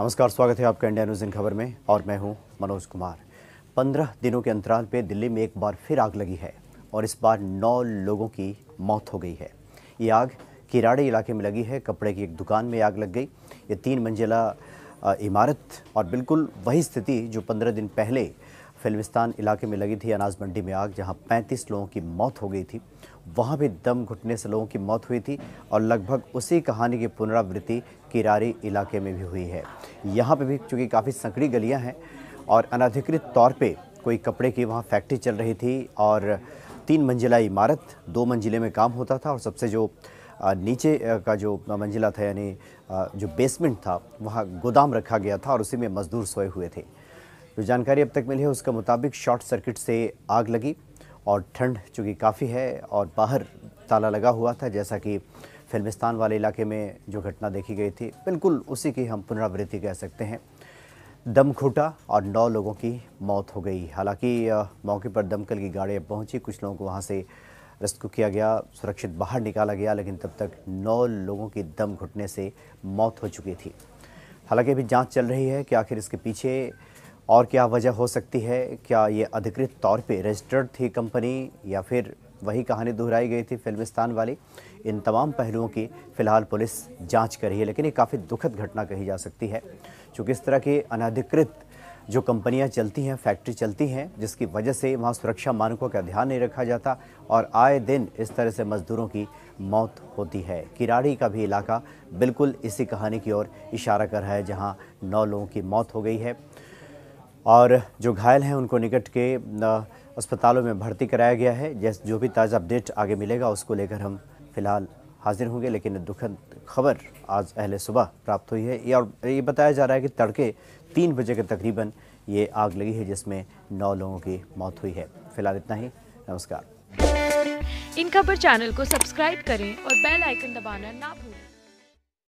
नमस्कार स्वागत है आपका इंडिया न्यूज़ इन खबर में और मैं हूं मनोज कुमार पंद्रह दिनों के अंतराल पे दिल्ली में एक बार फिर आग लगी है और इस बार नौ लोगों की मौत हो गई है ये आग किराड़े इलाके में लगी है कपड़े की एक दुकान में आग लग गई ये तीन मंजिला इमारत और बिल्कुल वही स्थिति जो पंद्रह दिन पहले फिल्मिस्तान इलाके में लगी थी अनाज मंडी में आग जहां 35 लोगों की मौत हो गई थी वहां भी दम घुटने से लोगों की मौत हुई थी और लगभग उसी कहानी की पुनरावृत्ति किरारी इलाके में भी हुई है यहां पे भी चूँकि काफ़ी संकड़ी गलियां हैं और अनधिकृत तौर पे कोई कपड़े की वहाँ फैक्ट्री चल रही थी और तीन मंजिला इमारत दो मंजिले में काम होता था और सबसे जो नीचे का जो मंजिला था यानी जो बेसमेंट था वहाँ गोदाम रखा गया था और उसी में मज़दूर सोए हुए थे जो तो जानकारी अब तक मिली है उसके मुताबिक शॉर्ट सर्किट से आग लगी और ठंड चूँकि काफ़ी है और बाहर ताला लगा हुआ था जैसा कि फिल्मिस्तान वाले इलाके में जो घटना देखी गई थी बिल्कुल उसी की हम पुनरावृत्ति कह सकते हैं दम घुटा और नौ लोगों की मौत हो गई हालांकि मौके पर दमकल की गाड़ियाँ पहुंची कुछ लोगों को वहां से रेस्क्यू किया गया सुरक्षित बाहर निकाला गया लेकिन तब तक नौ लोगों की दम घुटने से मौत हो चुकी थी हालांकि अभी जांच चल रही है कि आखिर इसके पीछे और क्या वजह हो सकती है क्या ये अधिकृत तौर पे रजिस्टर्ड थी कंपनी या फिर वही कहानी दोहराई गई थी फिल्मिस्तान वाली इन तमाम पहलुओं की फ़िलहाल पुलिस जांच कर रही है लेकिन ये काफ़ी दुखद घटना कही जा सकती है क्योंकि इस तरह की अनाधिकृत जो कंपनियां चलती हैं फैक्ट्री चलती हैं जिसकी वजह से वहाँ सुरक्षा मानकों का ध्यान नहीं रखा जाता और आए दिन इस तरह से मजदूरों की मौत होती है किराड़ी का भी इलाका बिल्कुल इसी कहानी की ओर इशारा कर रहा है जहाँ नौ लोगों की मौत हो गई है और जो घायल हैं उनको निकट के अस्पतालों में भर्ती कराया गया है जैस जो भी ताज़ा अपडेट आगे मिलेगा उसको लेकर हम फिलहाल हाजिर होंगे लेकिन दुखद खबर आज अहले सुबह प्राप्त हुई है और ये बताया जा रहा है कि तड़के तीन बजे के तकरीबन ये आग लगी है जिसमें नौ लोगों की मौत हुई है फिलहाल इतना ही नमस्कार इन खबर चैनल को सब्सक्राइब करें और बेल आइकन दबाना ना भूलें